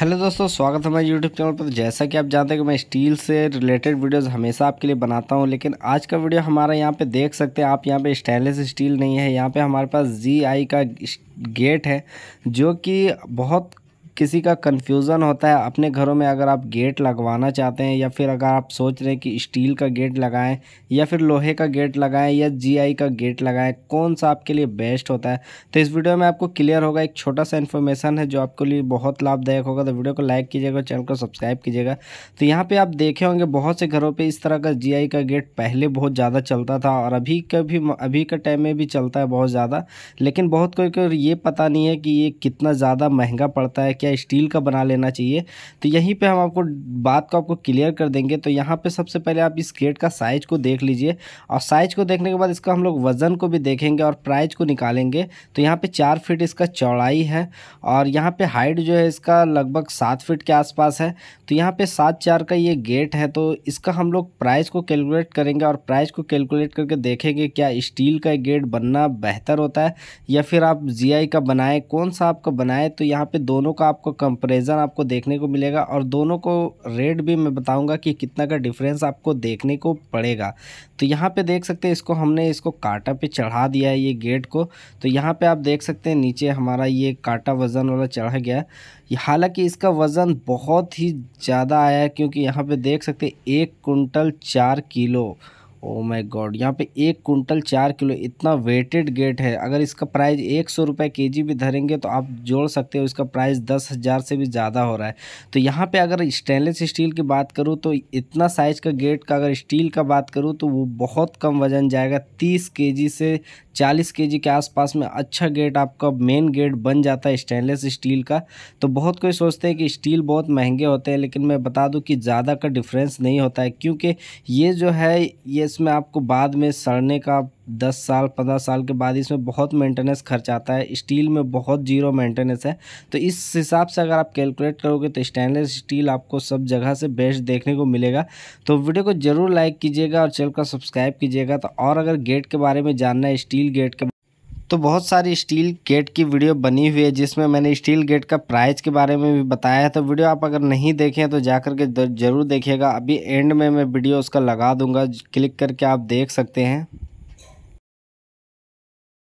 hello दोस्तों स्वागत है हमारे यूट्यूब चैनल पर जैसा कि आप जानते हैं कि मैं स्टील से रिलेटेड वीडियोस हमेशा आपके लिए बनाता हूं लेकिन आज का वीडियो हमारा यहां पे देख सकते हैं आप यहां पे स्टेनलेस स्टील नहीं है यहां पे हमारे पास जी आई का गेट है जो कि बहुत किसी का कन्फ्यूज़न होता है अपने घरों में अगर आप गेट लगवाना चाहते हैं या फिर अगर आप सोच रहे हैं कि स्टील का गेट लगाएं या फिर लोहे का गेट लगाएं या जीआई का गेट लगाएं कौन सा आपके लिए बेस्ट होता है तो इस वीडियो में आपको क्लियर होगा एक छोटा सा इन्फॉर्मेशन है जो आपके लिए बहुत लाभदायक होगा तो वीडियो को लाइक कीजिएगा चैनल को सब्सक्राइब कीजिएगा तो यहाँ पर आप देखे होंगे बहुत से घरों पर इस तरह का जी का गेट पहले बहुत ज़्यादा चलता था और अभी का भी अभी के टाइम में भी चलता है बहुत ज़्यादा लेकिन बहुत कोई को ये पता नहीं है कि ये कितना ज़्यादा महंगा पड़ता है क्या स्टील का बना लेना चाहिए तो यहीं पे हम आपको बात को आपको क्लियर कर देंगे तो यहाँ पे सबसे पहले आप इस गेट का साइज को देख लीजिए और साइज को देखने के बाद इसका हम लोग वज़न को भी देखेंगे और प्राइज को निकालेंगे तो यहाँ पर चार फिट इसका चौड़ाई है और यहाँ पर हाइट जो है इसका लगभग सात फिट के आसपास है तो यहाँ पर सात चार का ये गेट है तो इसका हम लोग प्राइस को कैलकुलेट करेंगे और प्राइस को कैलकुलेट करके देखेंगे क्या स्टील का गेट बनना बेहतर होता है या फिर आप जीआई का बनाएं कौन सा आपका बनाएं तो यहाँ पे दोनों का आपको कंपैरिजन आपको देखने को मिलेगा और दोनों को रेट भी मैं बताऊंगा कि कितना का डिफरेंस आपको देखने को पड़ेगा तो यहाँ पे देख सकते हैं इसको हमने इसको काटा पे चढ़ा दिया है ये गेट को तो यहाँ पे आप देख सकते हैं नीचे हमारा ये काटा वज़न वाला चढ़ा गया है हालांकि इसका वज़न बहुत ही ज़्यादा आया है क्योंकि यहाँ पर देख सकते एक कुंटल चार किलो ओ माय गॉड यहाँ पे एक कुंटल चार किलो इतना वेटेड गेट है अगर इसका प्राइस एक सौ रुपये के जी भी धरेंगे तो आप जोड़ सकते हो इसका प्राइस दस हज़ार से भी ज़्यादा हो रहा है तो यहाँ पे अगर स्टेनलेस स्टील की बात करूँ तो इतना साइज़ का गेट का अगर स्टील का बात करूँ तो वो बहुत कम वज़न जाएगा तीस के से चालीस के के आसपास में अच्छा गेट आपका मेन गेट बन जाता है स्टेनलेस स्टील का तो बहुत कोई सोचते हैं कि स्टील बहुत महंगे होते हैं लेकिन मैं बता दूँ कि ज़्यादा का डिफरेंस नहीं होता है क्योंकि ये जो है ये इसमें आपको बाद में सड़ने का दस साल पंद्रह साल के बाद इसमें बहुत मेंटेनेंस खर्च आता है स्टील में बहुत जीरो मेंटेनेंस है तो इस हिसाब से अगर आप कैलकुलेट करोगे तो स्टेनलेस स्टील आपको सब जगह से बेस्ट देखने को मिलेगा तो वीडियो को ज़रूर लाइक कीजिएगा और चैनल का सब्सक्राइब कीजिएगा तो और अगर गेट के बारे में जानना है स्टील गेट के तो बहुत सारी स्टील गेट की वीडियो बनी हुई है जिसमें मैंने स्टील गेट का प्राइस के बारे में भी बताया है तो वीडियो आप अगर नहीं देखें तो जा कर के ज़रूर देखिएगा अभी एंड में मैं वीडियो उसका लगा दूंगा क्लिक करके आप देख सकते हैं